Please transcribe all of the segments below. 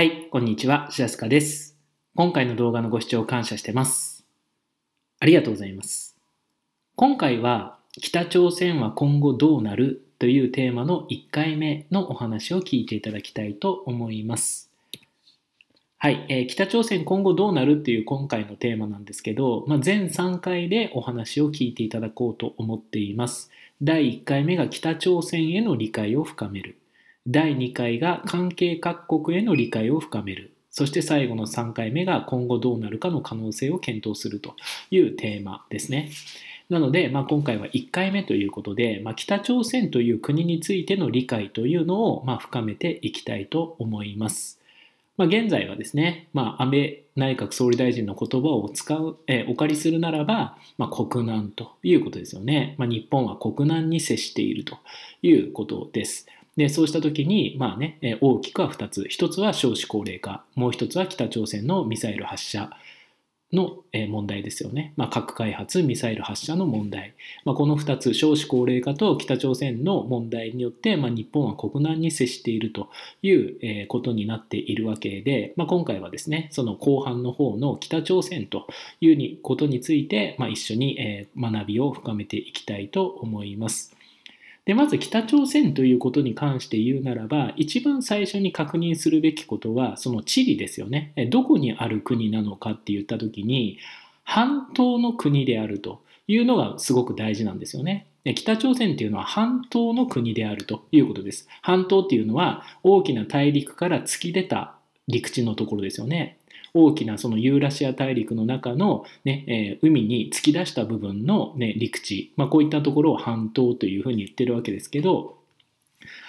はい、こんにちは、すかです。今回の動画のご視聴感謝してます。ありがとうございます。今回は、北朝鮮は今後どうなるというテーマの1回目のお話を聞いていただきたいと思います。はい、えー、北朝鮮今後どうなるっていう今回のテーマなんですけど、まあ、全3回でお話を聞いていただこうと思っています。第1回目が北朝鮮への理解を深める。第2回が関係各国への理解を深めるそして最後の3回目が今後どうなるかの可能性を検討するというテーマですね。なので、まあ、今回は1回目ということで、まあ、北朝鮮という国についての理解というのを、まあ、深めていきたいと思います。まあ、現在はですね、まあ、安倍内閣総理大臣の言葉を使う、えお借りするならば、まあ、国難ということですよね。まあ、日本は国難に接しているということです。でそうした時に、まあね、大きくは2つ1つは少子高齢化もう1つは北朝鮮のミサイル発射の問題ですよね、まあ、核開発ミサイル発射の問題、まあ、この2つ少子高齢化と北朝鮮の問題によって、まあ、日本は国難に接しているということになっているわけで、まあ、今回はですねその後半の方の北朝鮮ということについて、まあ、一緒に学びを深めていきたいと思います。でまず北朝鮮ということに関して言うならば一番最初に確認するべきことはその地理ですよねどこにある国なのかって言った時に半島の国であるというのがすごく大事なんですよね北朝鮮っていうのは半島の国であるということです半島っていうのは大きな大陸から突き出た陸地のところですよね大きなそのユーラシア大陸の中のね、えー、海に突き出した部分の、ね、陸地、まあ、こういったところを半島というふうに言ってるわけですけど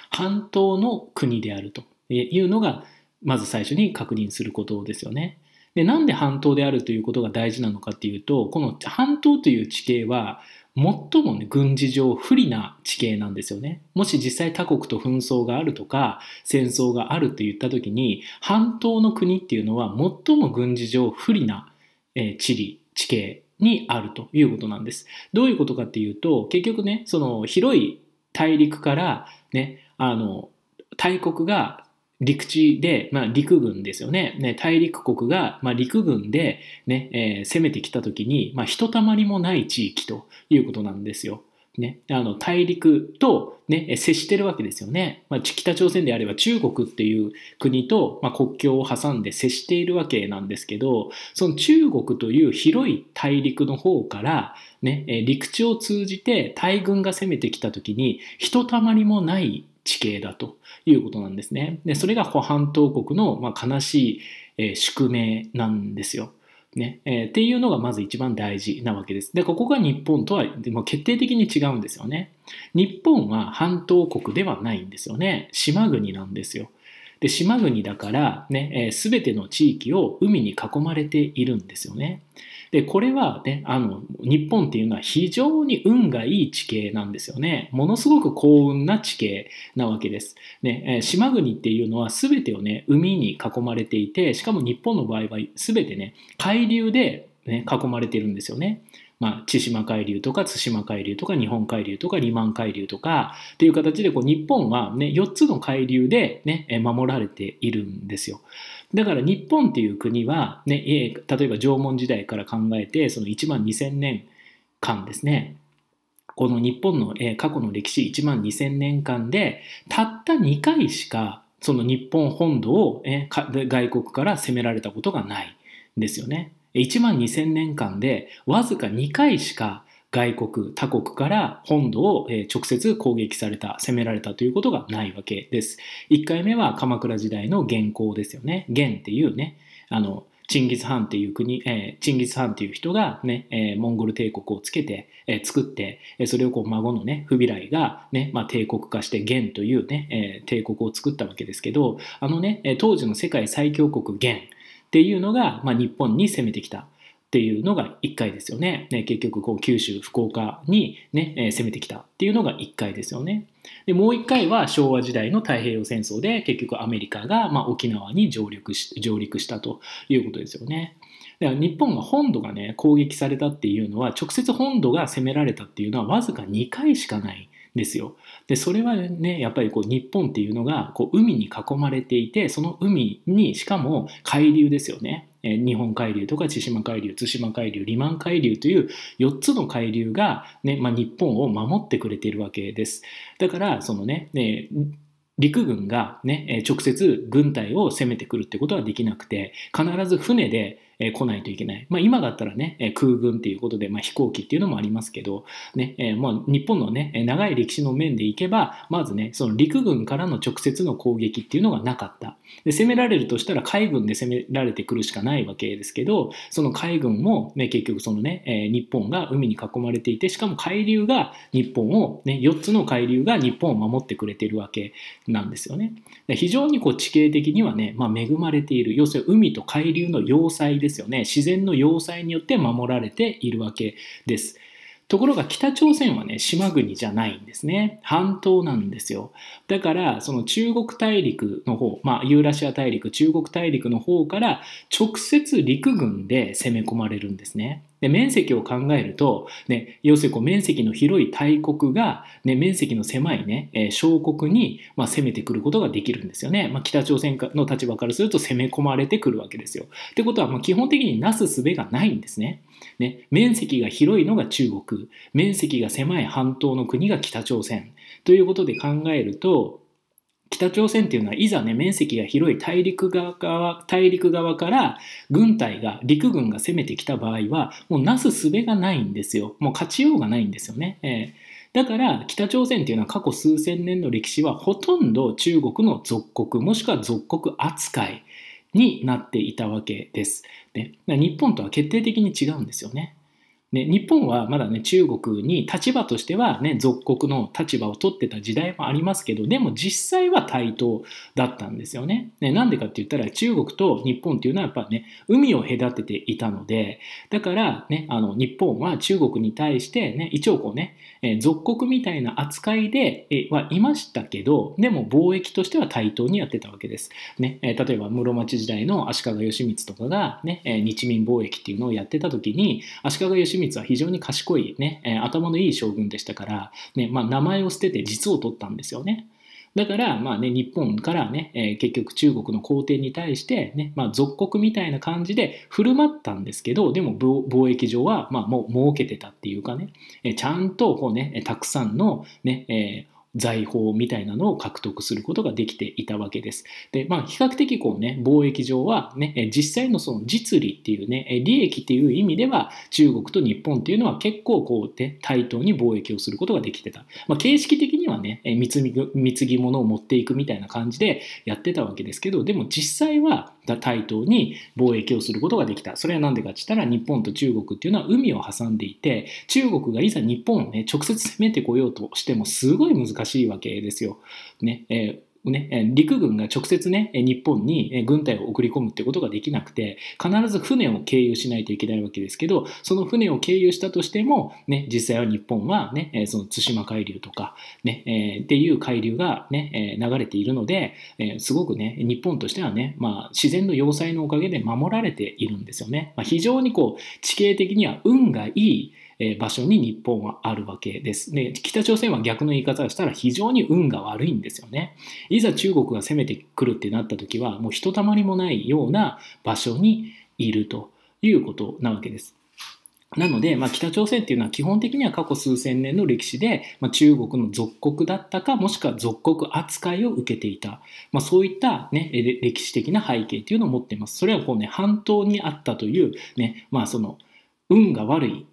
半島の国であるというのがまず最初に確認することですよね。でなんで半島であるということが大事なのかっていうとこの半島という地形は最も、ね、軍事上不利な地形なんですよね。もし実際他国と紛争があるとか戦争があるといった時に半島の国っていうのは最も軍事上不利な、えー、地理地形にあるということなんです。どういうことかっていうと結局ねその広い大陸からねあの大国が陸地で、まあ、陸軍ですよね。ね大陸国が、まあ、陸軍でね、えー、攻めてきた時に、まあ、ひとたまりもない地域ということなんですよ。ね、あの大陸と、ね、接してるわけですよね、まあ、北朝鮮であれば中国っていう国と、まあ、国境を挟んで接しているわけなんですけどその中国という広い大陸の方から、ね、陸地を通じて大軍が攻めてきた時にひとたまりもない地形だということなんですね。でそれが保半島国の、まあ、悲しい、えー、宿命なんですよ。ねえー、っていうのがまず一番大事なわけです。で、ここが日本とはでも決定的に違うんですよね。日本は半島国ではないんですよね。島国なんですよ。で、島国だからね、す、えー、べ、ての地域を海に囲まれているんですよね。で、これはね、あの、日本っていうのは非常に運がいい地形なんですよね。ものすごく幸運な地形なわけです。ね、え島国っていうのは全てをね、海に囲まれていて、しかも日本の場合は全てね、海流で、ね、囲まれてるんですよね。まあ、千島海流とか対馬海流とか日本海流とかリマン海流とかっていう形でこう日本は、ね、4つの海流で、ね、守られているんですよ。だから日本っていう国は、ね、例えば縄文時代から考えてその1万2000年間ですねこの日本の、過去の歴史1万2000年間でたった2回しかその日本本土を、外国から攻められたことがないんですよね。1万2000年間でわずか2回しか外国、他国から本土を直接攻撃された、攻められたということがないわけです。1回目は鎌倉時代の元寇ですよね。元っていうね、あの、チンギス・ハンっていう国、えチンギス・ハンっていう人がね、えモンゴル帝国をつけて、え作って、えそれをこう孫のね、不備来がね、まあ、帝国化して元というね、え帝国を作ったわけですけど、あのね、当時の世界最強国元、っていうのが、まあ、日本に攻めてきた。っていうのが1回ですよね。ね結局こう九州福岡にね、えー、攻めてきたっていうのが1回ですよね。でもう1回は昭和時代の太平洋戦争で結局アメリカが、まあ、沖縄に上陸し上陸したということですよね。日本が本土がね攻撃されたっていうのは直接本土が攻められたっていうのはわずか2回しかない。ですよ。でそれはねやっぱりこう日本っていうのがこう海に囲まれていてその海にしかも海流ですよね。日本海流とか千島海流対馬海流リマン海流という4つの海流がねまあ、日本を守ってくれているわけです。だからそのね、ね陸軍が、ね、直接軍隊を攻めてくるってことはできなくて必ず船でえ来ないといけない。まあ、今だったらね、え空軍っていうことで、まあ、飛行機っていうのもありますけど、ねえまあ、日本のね、長い歴史の面でいけば、まずね、その陸軍からの直接の攻撃っていうのがなかった。で攻められるとしたら海軍で攻められてくるしかないわけですけど、その海軍も、ね、結局そのね、え日本が海に囲まれていて、しかも海流が日本を、ね、4つの海流が日本を守ってくれてるわけなんですよね。非常にこう地形的にはね、まあ、恵まれている、要するに海と海流の要塞ですですよね自然の要塞によって守られているわけですところが北朝鮮はね島国じゃないんですね半島なんですよだからその中国大陸の方まあユーラシア大陸中国大陸の方から直接陸軍で攻め込まれるんですねで、面積を考えると、ね、要するにこう面積の広い大国が、ね、面積の狭いね、え小国に、ま攻めてくることができるんですよね。まあ、北朝鮮の立場からすると攻め込まれてくるわけですよ。ってことは、ま基本的になすすべがないんですね。ね、面積が広いのが中国、面積が狭い半島の国が北朝鮮。ということで考えると、北朝鮮っていうのはいざね面積が広い大陸側大陸側から軍隊が陸軍が攻めてきた場合はもうなすすべがないんですよもう勝ちようがないんですよね、えー、だから北朝鮮っていうのは過去数千年の歴史はほとんど中国の属国もしくは属国扱いになっていたわけです、ね、日本とは決定的に違うんですよねね、日本はまだね中国に立場としてはね属国の立場を取ってた時代もありますけどでも実際は対等だったんですよね。ねなんでかって言ったら中国と日本っていうのはやっぱね海を隔てていたのでだからねあの日本は中国に対してね一応こうね、え属国みたいな扱いで、えはいましたけどでも貿易としては対等にやってたわけです。ねえ例えば室町時代の足利義満とかがね、え日民貿易っていうのをやってた時に足利義満光は非常に賢いね、え頭のいい将軍でしたから、ねまあ、名前を捨てて実を取ったんですよね。だから、まあね、日本からね、えー、結局中国の皇帝に対してね、まあ、属国みたいな感じで振る舞ったんですけど、でも貿易上は、まあ、もう儲けてたっていうかね、えー、ちゃんとこうね、たくさんのね、えー、財宝みたいなのを獲得することができていたわけです。で、まあ、比較的こうね、貿易上はね、実際のその実利っていうね、利益っていう意味では、中国と日本っていうのは結構こう、ね、対等に貿易をすることができてた。まあ、形式的にはね、貢ぎ物を持っていくみたいな感じでやってたわけですけど、でも実際は、対等に貿易をすることができた。それは何でかって言ったら、日本と中国っていうのは海を挟んでいて、中国がいざ日本をね、直接攻めてこようとしてもすごい難しいわけですよ。ね、えーね、陸軍が直接ね、日本に軍隊を送り込むってことができなくて、必ず船を経由しないといけないわけですけど、その船を経由したとしても、ね、実際は日本はね、その対馬海流とか、ね、えー、っていう海流がね、流れているので、えー、すごくね、日本としてはね、まあ、自然の要塞のおかげで守られているんですよね。まあ、非常にこう、地形的には運がいい、場所に日本はあるわけです。で、北朝鮮は逆の言い方をしたら非常に運が悪いんですよね。いざ中国が攻めてくるってなった時は、もうひとたまりもないような場所にいるということなわけです。なので、まあ、北朝鮮っていうのは基本的には過去数千年の歴史で、まあ、中国の属国だったかもしくは属国扱いを受けていた、まあ、そういった、ね、歴史的な背景っていうのを持っていますそれはこう、ね、半島にあったというね、まあ、その運が悪い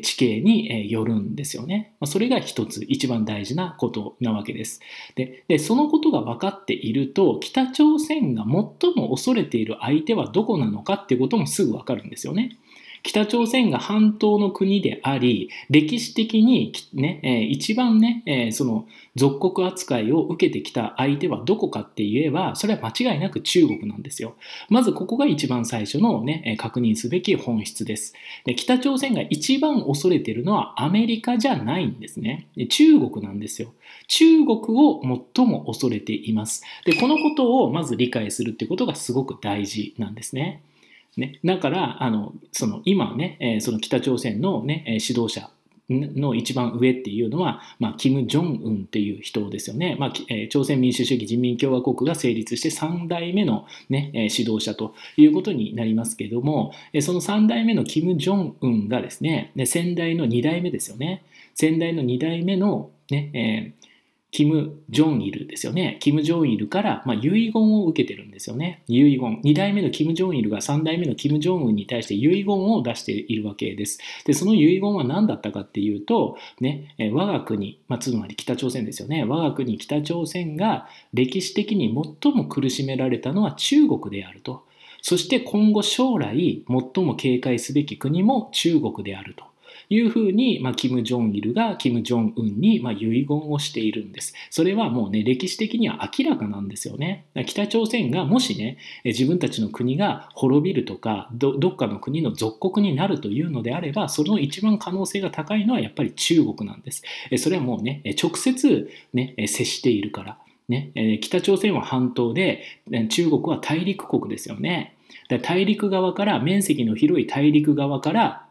地形によるんですよね。それが一つ一番大事なことなわけです。で、でそのことが分かっていると、北朝鮮が最も恐れている相手はどこなのかっていうこともすぐ分かるんですよね。北朝鮮が半島の国であり、歴史的に、ね、えー、一番ね、えー、その、属国扱いを受けてきた相手はどこかって言えば、それは間違いなく中国なんですよ。まずここが一番最初のね、確認すべき本質です。で北朝鮮が一番恐れているのはアメリカじゃないんですね。中国なんですよ。中国を最も恐れています。で、このことをまず理解するってことがすごく大事なんですね。ね、だからあのその今ね、えその北朝鮮の、ね、指導者の一番上っていうのは、まあ、キム・ジョンウンっていう人ですよね、まあ、朝鮮民主主義人民共和国が成立して3代目の、ね、指導者ということになりますけどもその3代目のキム・ジョンウンがですね先代の2代目ですよね先代の2代目のね、キム・ジョンイルですよね。キム・ジョンイルから、まあ、遺言を受けてるんですよね。遺言。二代目のキム・ジョンイルが三代目のキム・ジョンウンに対して遺言を出しているわけです。で、その遺言は何だったかっていうと、ね、我が国、まあ、つまり北朝鮮ですよね。我が国、北朝鮮が歴史的に最も苦しめられたのは中国であると。そして今後将来最も警戒すべき国も中国であると。いうふうに、まあ、キム・ジョンイルがキム・ジョンウンに、まあ、遺言をしているんです。それはもうね、歴史的には明らかなんですよね。北朝鮮がもしね、自分たちの国が滅びるとか、どっかの国の属国になるというのであれば、その一番可能性が高いのはやっぱり中国なんです。それはもうね、直接ね、接しているから。ね、北朝鮮は半島で中国は大陸国ですよね。大陸側から面積の広い大陸側から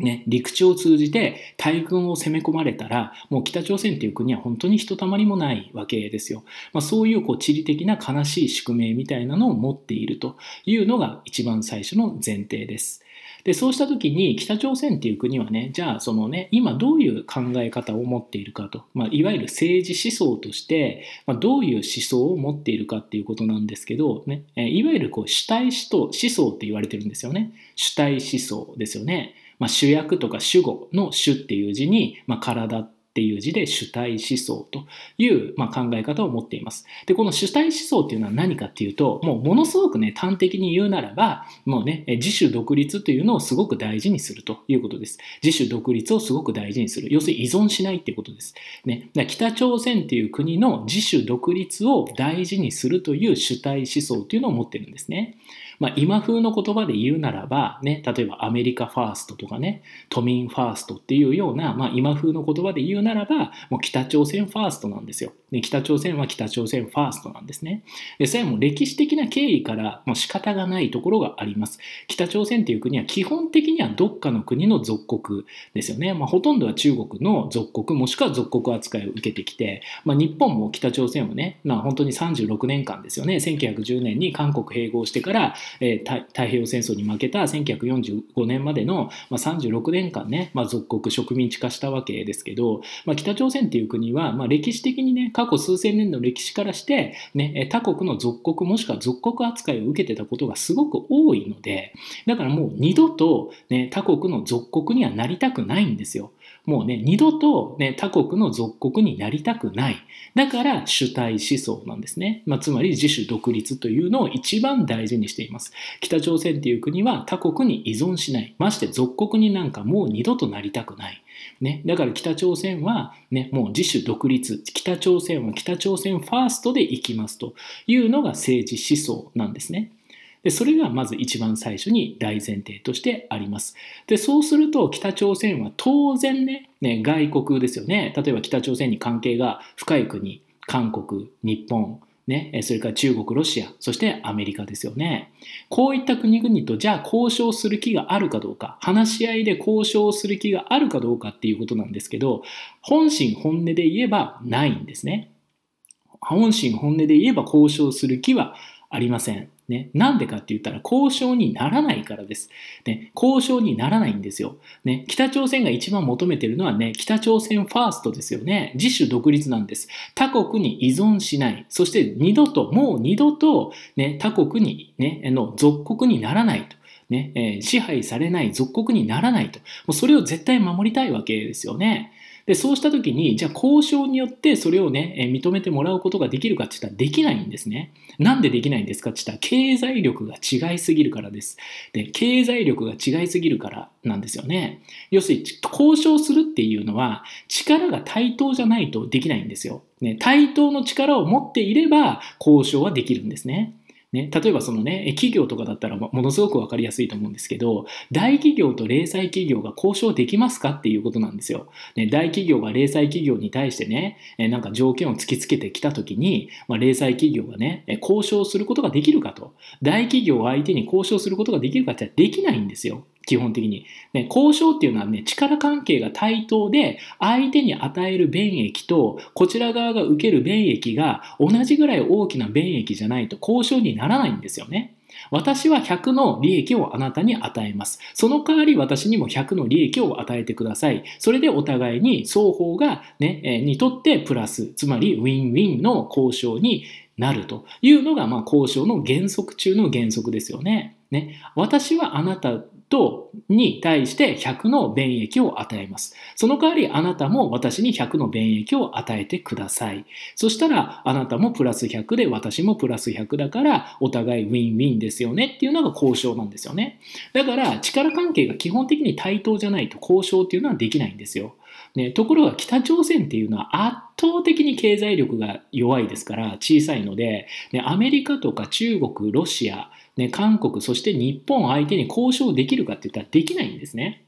ね、陸地を通じて大軍を攻め込まれたら、もう北朝鮮という国は本当にひとたまりもないわけですよ。まあ、そういうこう地理的な悲しい宿命みたいなのを持っているというのが一番最初の前提です。でそうした時に北朝鮮っていう国はねじゃあそのね今どういう考え方を持っているかと、まあ、いわゆる政治思想として、まあ、どういう思想を持っているかっていうことなんですけど、ね、いわゆるこう主体思想って言われてるんですよね主体思想ですよね。まあ、主役とか主語の主っていう字に、まあ、体っていう字で主体思想という、まあ、考え方を持っています。で、この主体思想っていうのは何かっていうと、もうものすごくね、端的に言うならば、もうね、自主独立というのをすごく大事にするということです。自主独立をすごく大事にする。要するに依存しないっていうことです。ね、北朝鮮っていう国の自主独立を大事にするという主体思想っていうのを持ってるんですね。まあ、今風の言葉で言うならば、ね、例えばアメリカファーストとかね、都民ファーストっていうような、まあ、今風の言葉で言うならば、もう北朝鮮ファーストなんですよ。北朝鮮は北朝鮮ファーストなんですね。でそれはもう歴史的な経緯からもう仕方がないところがあります。北朝鮮っていう国は基本的にはどっかの国の属国ですよね。まあ、ほとんどは中国の属国もしくは属国扱いを受けてきて、まあ、日本も北朝鮮をね、まあ、本当に36年間ですよね。1910年に韓国併合してからえー、太平洋戦争に負けた1945年までの、まあ、36年間ね、まあ、属国植民地化したわけですけど、まあ、北朝鮮っていう国は、まあ、歴史的にね過去数千年の歴史からして、ね、他国の属国もしくは属国扱いを受けてたことがすごく多いのでだからもう二度と、ね、他国の属国にはなりたくないんですよ。もうね、二度と、ね、他国の属国になりたくない。だから主体思想なんですね。まあ、つまり自主独立というのを一番大事にしています。北朝鮮という国は他国に依存しない。まして属国になんかもう二度となりたくない。ね、だから北朝鮮は、ね、もう自主独立、北朝鮮は北朝鮮ファーストでいきますというのが政治思想なんですね。で、それがまず一番最初に大前提としてあります。で、そうすると北朝鮮は当然ね、ね外国ですよね。例えば北朝鮮に関係が深い国、韓国、日本、ね、それから中国、ロシア、そしてアメリカですよね。こういった国々とじゃあ交渉する気があるかどうか、話し合いで交渉する気があるかどうかっていうことなんですけど、本心本音で言えばないんですね。本心本音で言えば交渉する気はありません。ね、なんでかって言ったら交渉にならないからです。ね、交渉にならないんですよ。ね、北朝鮮が一番求めてるのはね、北朝鮮ファーストですよね。自主独立なんです。他国に依存しない。そして二度と、もう二度と、ね、他国に、ね、の属国にならないと。ね、え支配されない、属国にならないと。もうそれを絶対守りたいわけですよね。で、そうした時に、じゃあ交渉によってそれをね、え認めてもらうことができるかって言ったらできないんですね。なんでできないんですかって言ったら経済力が違いすぎるからです。で、経済力が違いすぎるからなんですよね。要するに、交渉するっていうのは力が対等じゃないとできないんですよ。ね、対等の力を持っていれば交渉はできるんですね。ね、例えばそのね、企業とかだったらものすごく分かりやすいと思うんですけど、大企業と零細企業が交渉できますかっていうことなんですよ。ね、大企業が零細企業に対してね、なんか条件を突きつけてきたときに、まあ、零細企業がね、交渉することができるかと。大企業を相手に交渉することができるかってできないんですよ。基本的に。ね、交渉っていうのはね、力関係が対等で、相手に与える便益と、こちら側が受ける便益が同じぐらい大きな便益じゃないと交渉にならないんですよね。私は100の利益をあなたに与えます。その代わり私にも100の利益を与えてください。それでお互いに双方がね、えにとってプラス、つまりウィンウィンの交渉になるというのが、まあ、交渉の原則中の原則ですよね。ね、私はあなたとに対して100の便益を与えます。その代わりあなたも私に100の便益を与えてください。そしたらあなたもプラス100で私もプラス100だからお互いウィンウィンですよねっていうのが交渉なんですよね。だから力関係が基本的に対等じゃないと交渉っていうのはできないんですよ。ね、ところが北朝鮮っていうのは圧倒的に経済力が弱いですから小さいので、ね、アメリカとか中国ロシアね、韓国、そして日本相手に交渉できるかって言ったらできないんですね。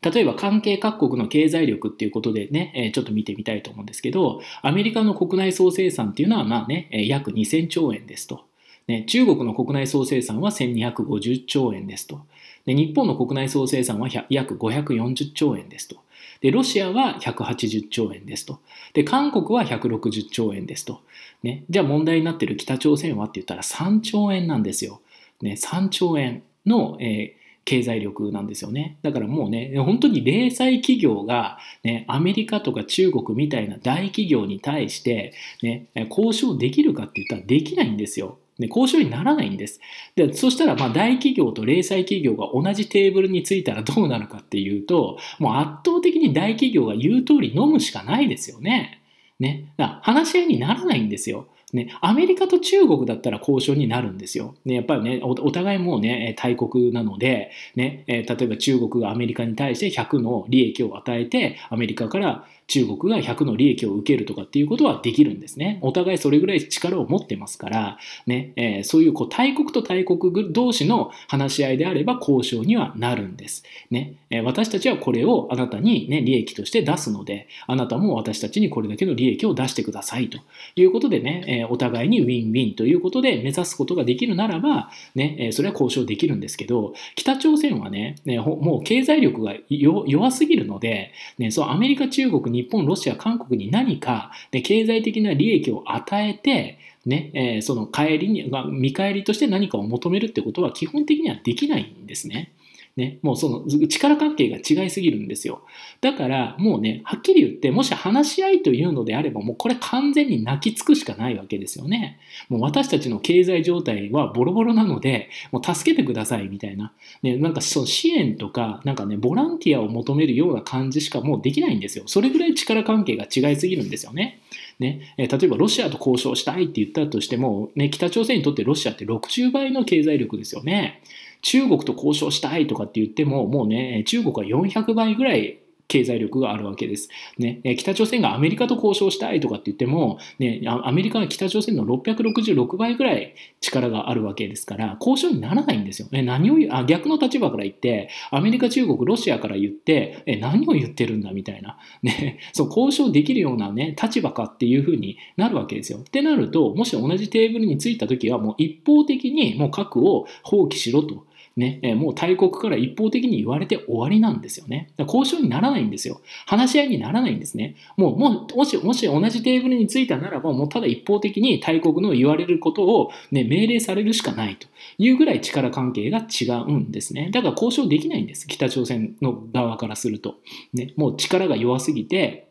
例えば関係各国の経済力っていうことでね、えちょっと見てみたいと思うんですけど、アメリカの国内総生産っていうのはまあね、約2000兆円ですと。ね、中国の国内総生産は1250兆円ですと。で日本の国内総生産は約540兆円ですと。で、ロシアは180兆円ですと。で、韓国は160兆円ですと。ね、じゃあ問題になっている北朝鮮はって言ったら3兆円なんですよ。ね、3兆円の、えー、経済力なんですよね。だからもうね、本当に零細企業が、ね、アメリカとか中国みたいな大企業に対して、ね、交渉できるかって言ったらできないんですよ。ね、交渉にならないんです。で、そしたら、まあ、大企業と零細企業が同じテーブルについたらどうなるかっていうと、もう圧倒的に大企業が言う通り飲むしかないですよね。ね。だ話し合いにならないんですよ。ね、アメリカと中国だったら交渉になるんですよ。ね、やっぱりねお、お互いもうね、大国なので、ね、例えば中国がアメリカに対して100の利益を与えて、アメリカから中国が100の利益を受けるとかっていうことはできるんですね。お互いそれぐらい力を持ってますから、ね、えー、そういうこう大国と大国同士の話し合いであれば交渉にはなるんです。ね、えー、私たちはこれをあなたに、ね、利益として出すので、あなたも私たちにこれだけの利益を出してくださいということでね、えー、お互いにウィンウィンということで目指すことができるならば、ね、えそれは交渉できるんですけど、北朝鮮はね、ねもう経済力が弱すぎるので、ね、そうアメリカ、中国、日本、ロシア、韓国に何か、ね、経済的な利益を与えて、ねえー、その帰りに、まあ、見返りとして何かを求めるってことは基本的にはできないんですね。ね、もうその力関係が違いすぎるんですよ。だからもうね、はっきり言って、もし話し合いというのであれば、もうこれ完全に泣きつくしかないわけですよね。もう私たちの経済状態はボロボロなので、もう助けてくださいみたいな。ね、なんかその支援とか、なんかね、ボランティアを求めるような感じしかもうできないんですよ。それぐらい力関係が違いすぎるんですよね。ね、例えばロシアと交渉したいって言ったとしても、ね、北朝鮮にとってロシアって60倍の経済力ですよね。中国と交渉したいとかって言っても、もうね、中国は400倍ぐらい経済力があるわけです。ね、北朝鮮がアメリカと交渉したいとかって言っても、ね、アメリカは北朝鮮の666倍ぐらい力があるわけですから、交渉にならないんですよ。ね、何をあ逆の立場から言って、アメリカ、中国、ロシアから言って、え何を言ってるんだみたいな、ね、そう交渉できるような、ね、立場かっていうふうになるわけですよ。ってなると、もし同じテーブルに着いた時は、もう一方的にもう核を放棄しろとね、えもう大国から一方的に言われて終わりなんですよね。交渉にならないんですよ。話し合いにならないんですね。もう、もう、もし、もし同じテーブルについたならば、もうただ一方的に大国の言われることを、ね、命令されるしかないというぐらい力関係が違うんですね。だから交渉できないんです。北朝鮮の側からすると。ね、もう力が弱すぎて、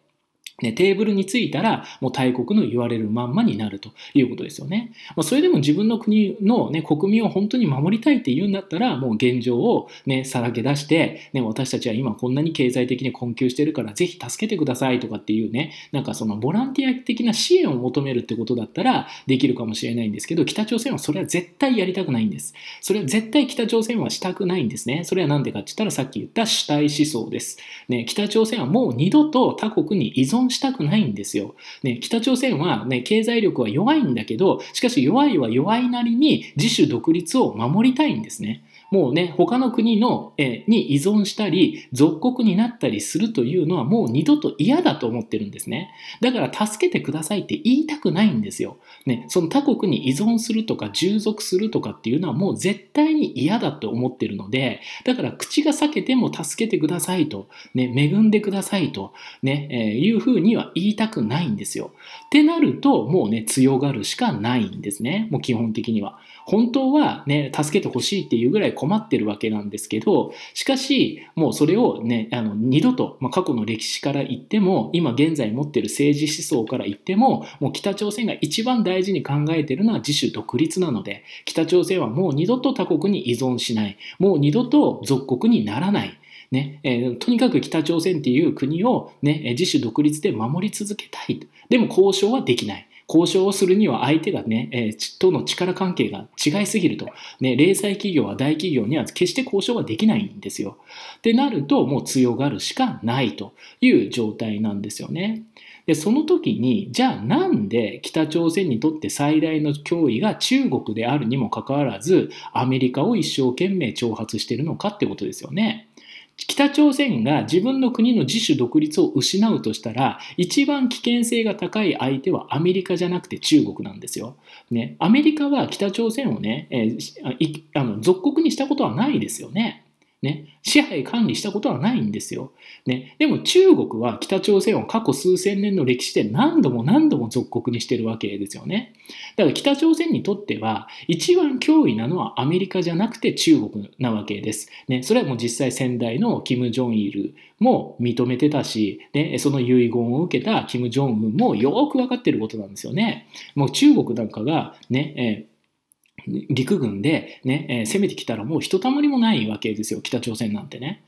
ね、テーブルについたら、もう大国の言われるまんまになるということですよね。まあ、それでも自分の国の、ね、国民を本当に守りたいって言うんだったら、もう現状を、ね、さらけ出して、ね、私たちは今こんなに経済的に困窮してるから、ぜひ助けてくださいとかっていうね、なんかそのボランティア的な支援を求めるってことだったらできるかもしれないんですけど、北朝鮮はそれは絶対やりたくないんです。それは絶対北朝鮮はしたくないんですね。それはなんでかって言ったら、さっき言った主体思想です。ね、北朝鮮はもう二度と他国に依存したくないんですよ。ね、北朝鮮は、ね、経済力は弱いんだけど、しかし弱いは弱いなりに自主独立を守りたいんですね。もうね、他の国の、えに依存したり、属国になったりするというのはもう二度と嫌だと思ってるんですね。だから助けてくださいって言いたくないんですよ。ね、その他国に依存するとか従属するとかっていうのはもう絶対に嫌だと思ってるので、だから口が裂けても助けてくださいと、ね、恵んでくださいと、ね、えー、いうふうには言いたくないんですよ。ってなると、もうね、強がるしかないんですね。もう基本的には。本当はね、助けてほしいっていうぐらい困ってるわけなんですけど、しかし、もうそれをね、あの、二度と、まあ、過去の歴史から言っても、今現在持ってる政治思想から言っても、もう北朝鮮が一番大事に考えてるのは自主独立なので、北朝鮮はもう二度と他国に依存しない。もう二度と属国にならない。ね、えー、とにかく北朝鮮っていう国を、ね、自主独立で守り続けたいと。でも交渉はできない。交渉をするには相手がね、えー、との力関係が違いすぎると。ね、零細企業は大企業には決して交渉はできないんですよ。ってなると、もう強がるしかないという状態なんですよね。で、その時に、じゃあなんで北朝鮮にとって最大の脅威が中国であるにもかかわらず、アメリカを一生懸命挑発してるのかってことですよね。北朝鮮が自分の国の自主独立を失うとしたら一番危険性が高い相手はアメリカじゃなくて中国なんですよ。ね、アメリカは北朝鮮をね、えー、あの属国にしたことはないですよね。ね、支配管理したことはないんですよ、ね。でも中国は北朝鮮を過去数千年の歴史で何度も何度も属国にしてるわけですよね。だから北朝鮮にとっては一番脅威なのはアメリカじゃなくて中国なわけです。ね、それはもう実際先代の金正日も認めてたし、ね、その遺言を受けた金正恩もよく分かってることなんですよね。もう中国なんかがね、えー陸軍でね、えー、攻めてきたらもうひとたまりもないわけですよ、北朝鮮なんてね。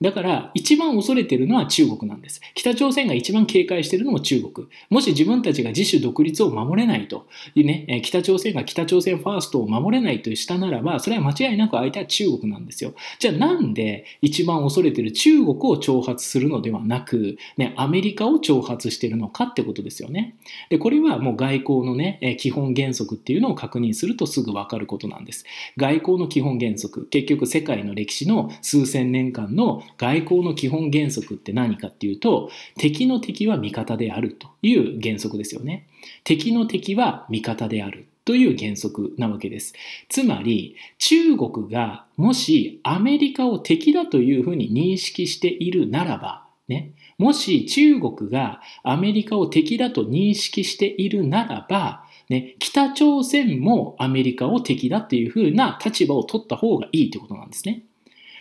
だから一番恐れてるのは中国なんです。北朝鮮が一番警戒してるのも中国。もし自分たちが自主独立を守れないと、ね、北朝鮮が北朝鮮ファーストを守れないとしたならば、それは間違いなく相手は中国なんですよ。じゃあなんで一番恐れてる中国を挑発するのではなく、ね、アメリカを挑発してるのかってことですよね。で、これはもう外交のね、基本原則っていうのを確認するとすぐわかることなんです。外交の基本原則、結局世界の歴史の数千年間の外交の基本原則って何かっていうと、敵の敵は味方であるという原則ですよね。敵の敵は味方であるという原則なわけです。つまり、中国がもしアメリカを敵だというふうに認識しているならば、ね、もし中国がアメリカを敵だと認識しているならば、ね、北朝鮮もアメリカを敵だというふうな立場を取った方がいいということなんですね。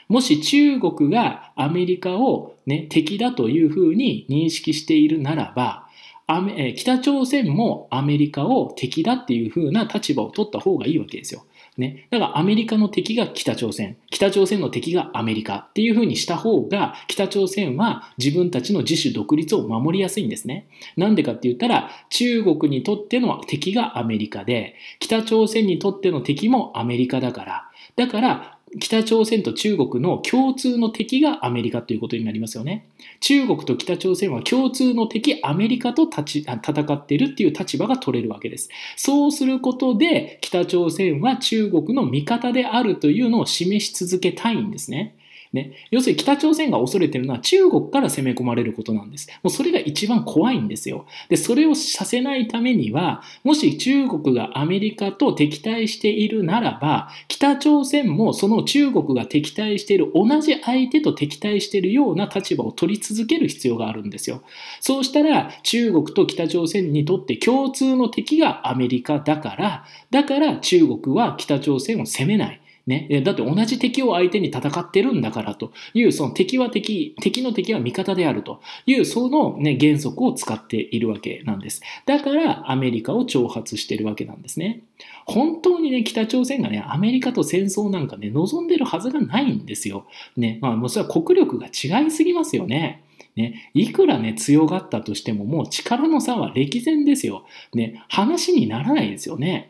もし中国がアメリカを、ね、敵だというふうに認識しているならば、北朝鮮もアメリカを敵だっていうふうな立場を取った方がいいわけですよ。ね。だからアメリカの敵が北朝鮮、北朝鮮の敵がアメリカっていうふうにした方が、北朝鮮は自分たちの自主独立を守りやすいんですね。なんでかって言ったら、中国にとっての敵がアメリカで、北朝鮮にとっての敵もアメリカだから、だから北朝鮮と中国の共通の敵がアメリカということになりますよね。中国と北朝鮮は共通の敵アメリカと立ち戦ってるっていう立場が取れるわけです。そうすることで北朝鮮は中国の味方であるというのを示し続けたいんですね。ね。要するに北朝鮮が恐れてるのは中国から攻め込まれることなんです。もうそれが一番怖いんですよ。で、それをさせないためには、もし中国がアメリカと敵対しているならば、北朝鮮もその中国が敵対している同じ相手と敵対しているような立場を取り続ける必要があるんですよ。そうしたら、中国と北朝鮮にとって共通の敵がアメリカだから、だから中国は北朝鮮を攻めない。ね、だって同じ敵を相手に戦ってるんだからという、その敵は敵、敵の敵は味方であるという、その、ね、原則を使っているわけなんです。だからアメリカを挑発してるわけなんですね。本当にね、北朝鮮がね、アメリカと戦争なんかね、望んでるはずがないんですよ。ね、まあもうそれは国力が違いすぎますよね。ね、いくらね、強がったとしても、もう力の差は歴然ですよ。ね、話にならないですよね。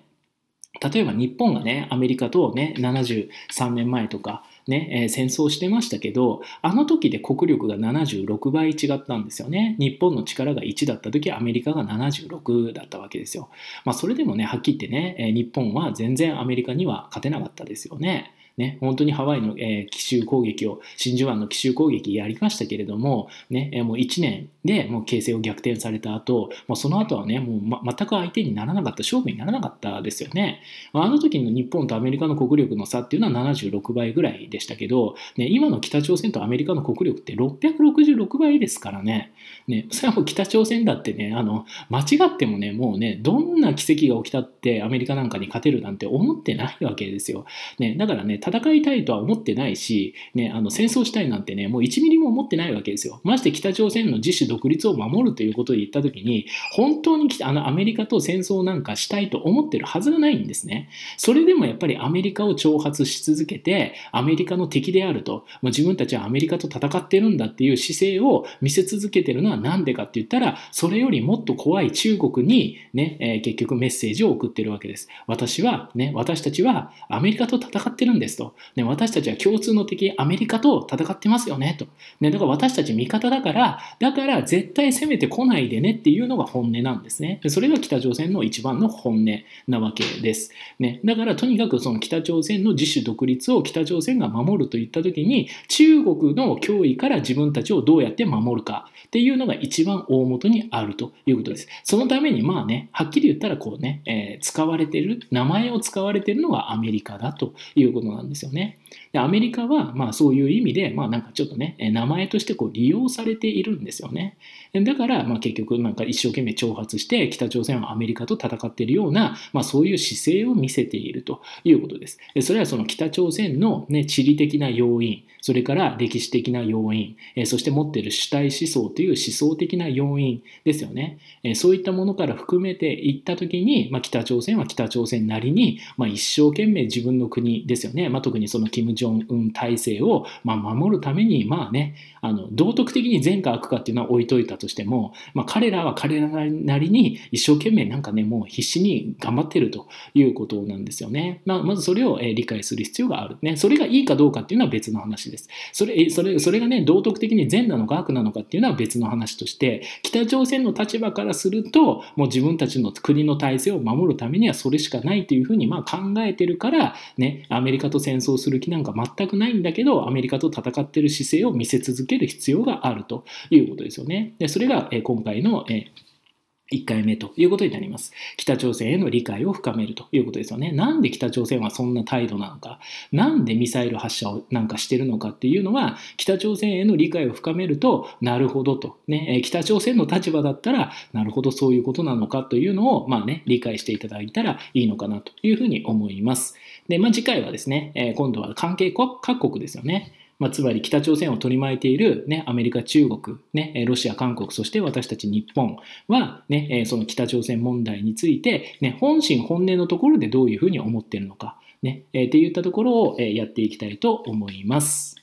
例えば日本がね、アメリカとね、73年前とか、ね、えー、戦争してましたけど、あの時で国力が76倍違ったんですよね。日本の力が1だった時、アメリカが76だったわけですよ。まあ、それでもね、はっきり言ってね、えー、日本は全然アメリカには勝てなかったですよね。ね、本当にハワイの、えー、奇襲攻撃を、真珠湾の奇襲攻撃やりましたけれども、ね、えー、もう1年でもう形勢を逆転された後、もうその後はね、もう、ま、全く相手にならなかった、勝負にならなかったですよね。あの時の日本とアメリカの国力の差っていうのは76倍ぐらいでしたけど、ね、今の北朝鮮とアメリカの国力って666倍ですからね、ね、それはもう北朝鮮だってね、あの、間違ってもね、もうね、どんな奇跡が起きたってアメリカなんかに勝てるなんて思ってないわけですよ。ね、だからね、戦いたいとは思ってないし、ね、あの戦争したいなんてね、もう1ミリも思ってないわけですよ。まして北朝鮮の自主独立を守るということで言ったときに、本当にあのアメリカと戦争なんかしたいと思ってるはずがないんですね。それでもやっぱりアメリカを挑発し続けて、アメリカの敵であると、ま自分たちはアメリカと戦ってるんだっていう姿勢を見せ続けてるのはなんでかって言ったら、それよりもっと怖い中国にね、えー、結局メッセージを送ってるわけです。私はね、私たちはアメリカと戦ってるんです。ですと。ね、私たちは共通の敵、アメリカと戦ってますよねと。ね、だから私たち味方だから、だから絶対攻めてこないでねっていうのが本音なんですね。それが北朝鮮の一番の本音なわけです。ね、だからとにかくその北朝鮮の自主独立を北朝鮮が守るといった時に、中国の脅威から自分たちをどうやって守るかっていうのが一番大元にあるということです。そのためにまあね、はっきり言ったらこうね、えー、使われてる、名前を使われてるのがアメリカだということなんです。なんですよね。でアメリカはまあそういう意味で、まあ、なんかちょっとね名前としてこう利用されているんですよねだからまあ結局なんか一生懸命挑発して北朝鮮はアメリカと戦っているような、まあ、そういう姿勢を見せているということですそれはその北朝鮮の、ね、地理的な要因それから歴史的な要因そして持っている主体思想という思想的な要因ですよねそういったものから含めていった時に、まあ、北朝鮮は北朝鮮なりに、まあ、一生懸命自分の国ですよね、まあ、特にその金ム・ジョンウン体制を、まあ、守るために、まあね、あの道徳的に善か悪かっていうのは置いといたとしても、まあ、彼らは彼らなりに一生懸命なんかね、もう必死に頑張ってるということなんですよね。まあ、まずそれを、え理解する必要がある。ね、それがいいかどうかっていうのは別の話です。それ、それ、それがね、道徳的に善なのか悪なのかっていうのは別の話として、北朝鮮の立場からすると、もう自分たちの国の体制を守るためにはそれしかないというふうにまあ考えてるから、ね、アメリカと戦争する気なんか全くないんだけど、アメリカと戦ってる姿勢を見せ続ける必要があるということですよね。でそれがえ今回の、え1回目ということになります。北朝鮮への理解を深めるということですよね。なんで北朝鮮はそんな態度なのか、なんでミサイル発射をなんかしてるのかっていうのは、北朝鮮への理解を深めると、なるほどと、ね、北朝鮮の立場だったら、なるほどそういうことなのかというのを、まあね、理解していただいたらいいのかなというふうに思います。で、まあ次回はですね、今度は関係各国ですよね。まあ、つまり北朝鮮を取り巻いている、ね、アメリカ、中国、ね、ロシア、韓国、そして私たち日本は、ね、その北朝鮮問題について、ね、本心本音のところでどういうふうに思っているのか、ねえー、っていったところを、えやっていきたいと思います。